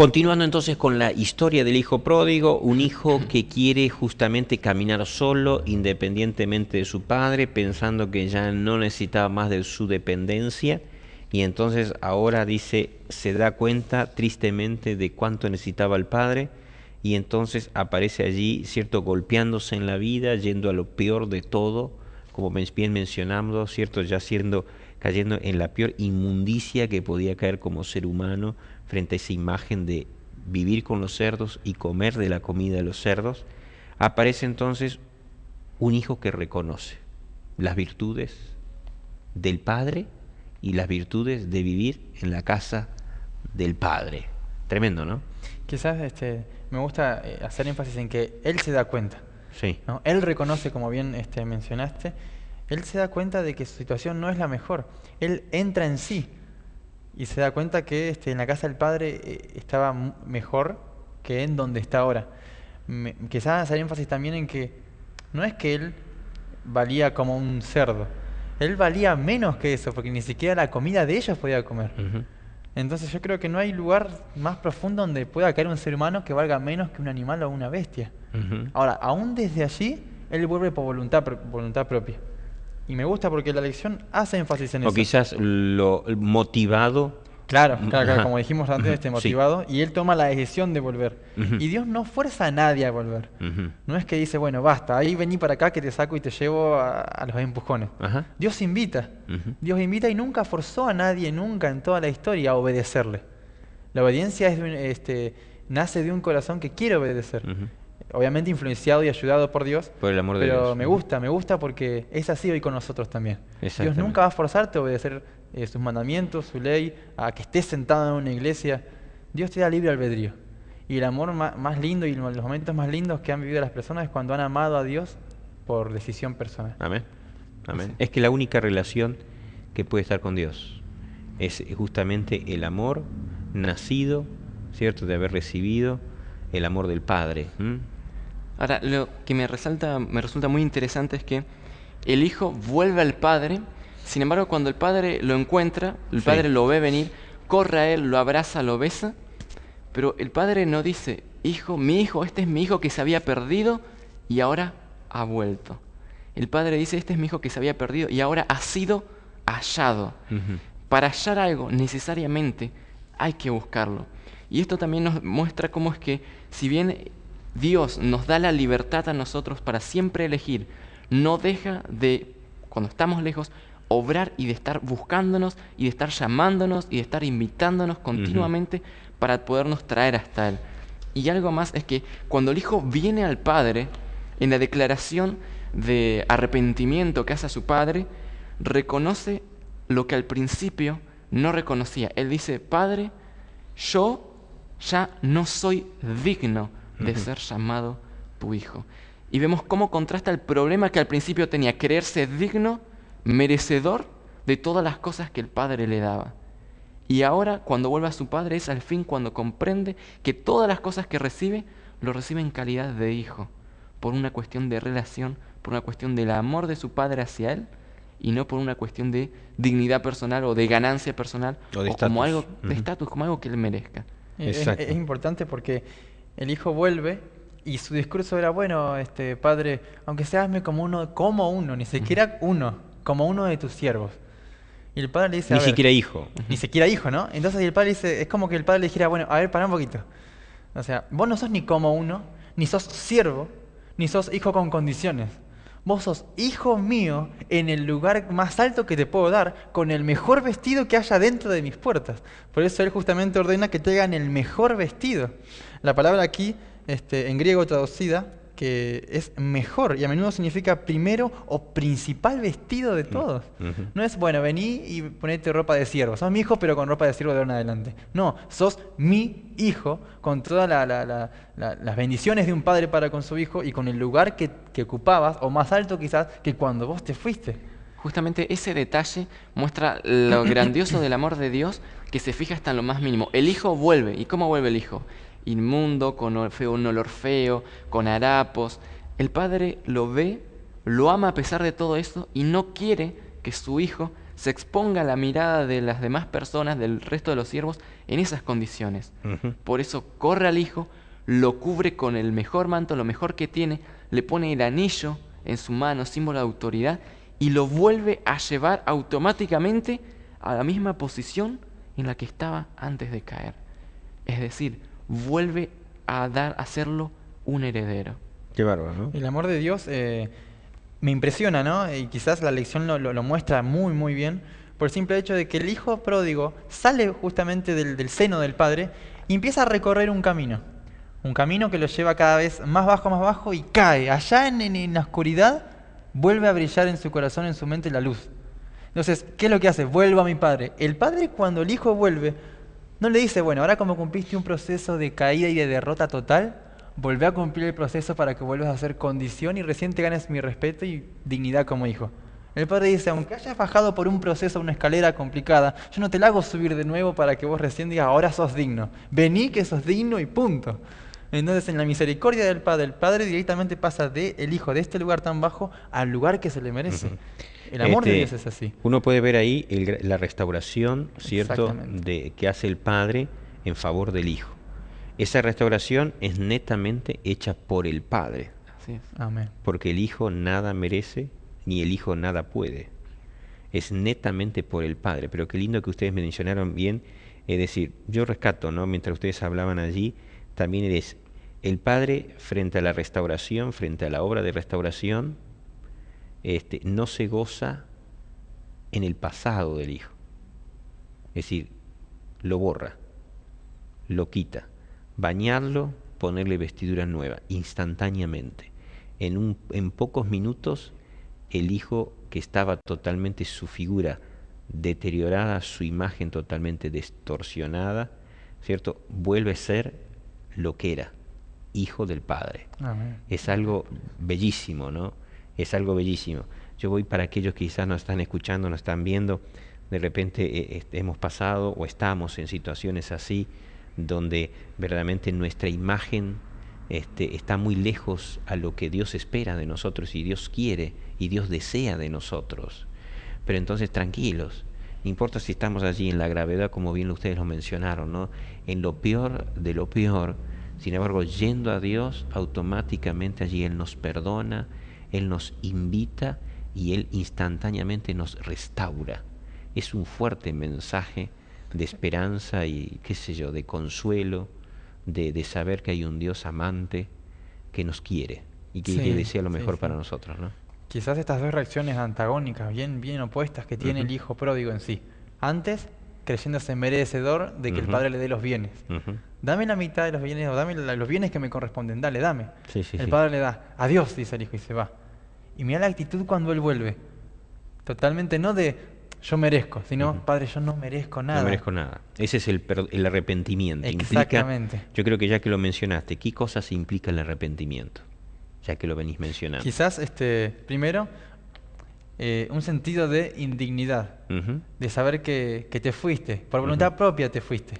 Continuando entonces con la historia del hijo pródigo, un hijo que quiere justamente caminar solo, independientemente de su padre, pensando que ya no necesitaba más de su dependencia, y entonces ahora dice, se da cuenta tristemente de cuánto necesitaba el padre, y entonces aparece allí, cierto, golpeándose en la vida, yendo a lo peor de todo, como bien mencionamos, cierto, ya siendo cayendo en la peor inmundicia que podía caer como ser humano frente a esa imagen de vivir con los cerdos y comer de la comida de los cerdos, aparece entonces un hijo que reconoce las virtudes del padre y las virtudes de vivir en la casa del padre. Tremendo, ¿no? Quizás este, me gusta eh, hacer énfasis en que él se da cuenta. Sí. ¿no? Él reconoce, como bien este, mencionaste, él se da cuenta de que su situación no es la mejor. Él entra en sí y se da cuenta que este, en la casa del padre eh, estaba mejor que en donde está ahora. quizás hay énfasis también en que no es que él valía como un cerdo, él valía menos que eso, porque ni siquiera la comida de ellos podía comer. Entonces yo creo que no hay lugar más profundo donde pueda caer un ser humano que valga menos que un animal o una bestia. Ahora, aún desde allí, él vuelve por voluntad, por voluntad propia. Y me gusta porque la lección hace énfasis en eso. O quizás lo motivado. Claro, mm, como dijimos antes, este motivado. Y él toma la decisión de volver. Y Dios no fuerza a nadie a volver. No es que dice, bueno, basta, ahí vení para acá que te saco y te llevo a, los empujones. Dios invita. Dios invita y nunca forzó a nadie, nunca en toda la historia, a obedecerle. La obediencia este, nace de un corazón que quiere obedecer obviamente influenciado y ayudado por Dios. Por el amor de pero Dios. Pero me gusta, me gusta porque es así hoy con nosotros también. Dios nunca va a forzarte a obedecer eh, sus mandamientos, su ley, a que estés sentado en una iglesia. Dios te da libre albedrío. Y el amor más lindo y los momentos más lindos que han vivido las personas es cuando han amado a Dios por decisión personal. Amén. Amén. Es que la única relación que puede estar con Dios es justamente el amor nacido, ¿cierto? De haber recibido el amor del Padre. Ahora, lo que me, resalta, me resulta muy interesante es que el hijo vuelve al padre, sin embargo, cuando el padre lo encuentra, el padre lo ve venir, corre a él, lo abraza, lo besa, pero el padre no dice, hijo, mi hijo, este es mi hijo que se había perdido y ahora ha vuelto. El padre dice, este es mi hijo que se había perdido y ahora ha sido hallado. Para hallar algo, necesariamente hay que buscarlo. Y esto también nos muestra cómo es que, si bien Dios nos da la libertad a nosotros para siempre elegir. No deja de, cuando estamos lejos, obrar y de estar buscándonos y de estar llamándonos y de estar invitándonos continuamente para podernos traer hasta Él. Y algo más es que cuando el Hijo viene al Padre, en la declaración de arrepentimiento que hace a su Padre, reconoce lo que al principio no reconocía. Él dice, Padre, yo ya no soy digno de ser llamado tu hijo. Y vemos cómo contrasta el problema que al principio tenía, creerse digno, merecedor de todas las cosas que el padre le daba. Y ahora, cuando vuelve a su padre, es al fin cuando comprende que todas las cosas que recibe, lo recibe en calidad de hijo, por una cuestión de relación, por una cuestión del amor de su padre hacia él, y no por una cuestión de dignidad personal o de ganancia personal, o, de como algo de estatus, como algo que él merezca. Eh, es, importante porque el hijo vuelve y su discurso era, bueno, este padre, aunque seas como uno, como uno, ni siquiera uno, como uno de tus siervos. Y el padre le dice... Ni siquiera hijo. Ni siquiera hijo, ¿no? Entonces el padre dice, es como que el padre le dijera, bueno, a ver, para un poquito. O sea, vos no sos ni como uno, ni sos siervo, ni sos hijo con condiciones. Vos sos hijo mío en el lugar más alto que te puedo dar, con el mejor vestido que haya dentro de mis puertas. Por eso él justamente ordena que te hagan el mejor vestido. La palabra aquí, este, en griego traducida, que es mejor y a menudo significa primero o principal vestido de mm, todos. No es, bueno, vení y ponete ropa de siervo. Sos mi hijo, pero con ropa de siervo de ahora en adelante. No, sos mi hijo con todas las bendiciones de un padre para con su hijo y con el lugar que ocupabas, o más alto quizás, que cuando vos te fuiste. Justamente ese detalle muestra lo grandioso del amor de Dios que se fija hasta en lo más mínimo. El hijo vuelve. ¿Y cómo vuelve el hijo? Inmundo, con un olor feo, con harapos. El padre lo ve, lo ama a pesar de todo eso y no quiere que su hijo se exponga a la mirada de las demás personas, del resto de los siervos, en esas condiciones. Por eso corre al hijo, lo cubre con el mejor manto, lo mejor que tiene, le pone el anillo en su mano, símbolo de autoridad, y lo vuelve a llevar automáticamente a la misma posición en la que estaba antes de caer. Es decir, vuelve a dar, a hacerlo un heredero. Qué bárbaro, El amor de Dios eh, me impresiona, ¿no? Y quizás la lección lo, muestra muy, muy bien, por el simple hecho de que el hijo pródigo sale justamente del seno del padre y empieza a recorrer un camino. Un camino que lo lleva cada vez más bajo, más bajo y cae. Allá en, en, la oscuridad vuelve a brillar en su corazón, en su mente la luz. Entonces, ¿qué es lo que hace? Vuelvo a mi padre. El padre cuando el hijo vuelve, no le dice, bueno, ahora como cumpliste un proceso de caída y de derrota total, volvé a cumplir el proceso para que vuelvas a ser condición y recién te ganes mi respeto y dignidad como hijo. El padre dice, aunque hayas bajado por un proceso, una escalera complicada, yo no te la hago subir de nuevo para que vos recién digas, ahora sos digno. Vení que sos digno y punto. Entonces, en la misericordia del Padre, el Padre directamente pasa de el Hijo de este lugar tan bajo al lugar que se le merece. El amor de este, Dios es así. Uno puede ver ahí la restauración, ¿cierto?, de, que hace el Padre en favor del Hijo. Esa restauración es netamente hecha por el Padre. Amén. Porque el Hijo nada merece, ni el Hijo nada puede. Es netamente por el Padre. Pero qué lindo que ustedes mencionaron bien. Es decir, yo rescato, ¿no? Mientras ustedes hablaban allí, también eres el Padre frente a la restauración, frente a la obra de restauración, este, no se goza en el pasado del Hijo. Es decir, lo borra, lo quita. Bañarlo, ponerle vestidura nueva, instantáneamente. En, un, en pocos minutos, el Hijo que estaba totalmente su figura deteriorada, su imagen totalmente distorsionada, ¿cierto? Vuelve a ser lo que era, hijo del Padre. Es algo bellísimo, ¿no? Es algo bellísimo. Yo voy para aquellos que quizás no están escuchando, no están viendo, de repente eh, eh, hemos pasado o estamos en situaciones así donde verdaderamente nuestra imagen este, está muy lejos a lo que Dios espera de nosotros y Dios quiere y Dios desea de nosotros. Pero entonces tranquilos, importa si estamos allí en la gravedad, como bien ustedes lo mencionaron, ¿no? en lo peor de lo peor, sin embargo, yendo a Dios, automáticamente allí Él nos perdona, Él nos invita y Él instantáneamente nos restaura. Es un fuerte mensaje de esperanza y, qué sé yo, de consuelo, de, de saber que hay un Dios amante que nos quiere y que, quiere desea lo mejor para nosotros. ¿no? quizás estas dos reacciones antagónicas, bien, bien opuestas que tiene el hijo pródigo en sí. Antes, creyéndose merecedor de que el padre le dé los bienes. Dame la mitad de los bienes, o dame los bienes que me corresponden, dale, dame. el padre le da, adiós, dice el hijo y se va. Y mira la actitud cuando él vuelve. Totalmente no de yo merezco, sino padre, yo no merezco nada. No merezco nada. Ese es el, arrepentimiento. Exactamente. yo creo que ya que lo mencionaste, ¿qué cosas implica el arrepentimiento? ya que lo venís mencionando. Quizás, este, primero, eh, un sentido de indignidad, de saber que, te fuiste, por voluntad propia te fuiste.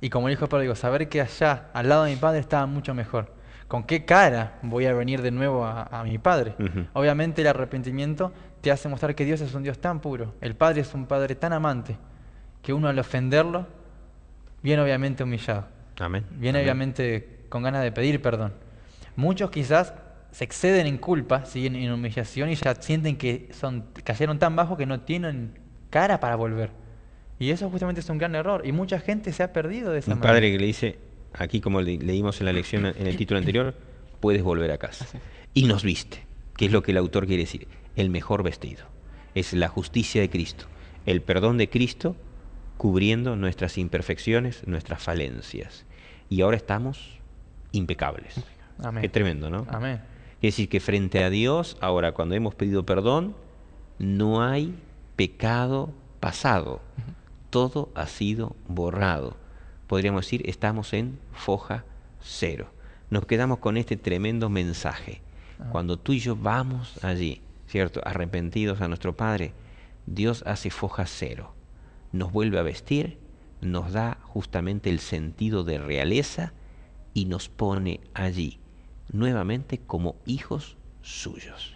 Y como dijo Pablo, digo, saber que allá, al lado de mi padre, estaba mucho mejor. ¿Con qué cara voy a venir de nuevo a, mi padre? Obviamente el arrepentimiento te hace mostrar que Dios es un Dios tan puro, el Padre es un Padre tan amante, que uno al ofenderlo viene obviamente humillado. Amén. Viene obviamente con ganas de pedir perdón. Muchos quizás se exceden en culpa, siguen en, humillación, y ya sienten que son, cayeron tan bajo que no tienen cara para volver. Y eso justamente es un gran error. Y mucha gente se ha perdido de esa Un padre que le dice, aquí como leímos en la lección, en el título anterior, puedes volver a casa. Y nos viste, que es lo que el autor quiere decir, el mejor vestido. Es la justicia de Cristo, el perdón de Cristo cubriendo nuestras imperfecciones, nuestras falencias. Y ahora estamos impecables. Amén. Qué tremendo, ¿no? Amén. Es decir, que frente a Dios, ahora cuando hemos pedido perdón, no hay pecado pasado. Todo ha sido borrado. Podríamos decir, estamos en foja cero. Nos quedamos con este tremendo mensaje. Ah. Cuando tú y yo vamos allí, ¿cierto? Arrepentidos a nuestro Padre, Dios hace foja cero. Nos vuelve a vestir, nos da justamente el sentido de realeza y nos pone allí, nuevamente como hijos suyos.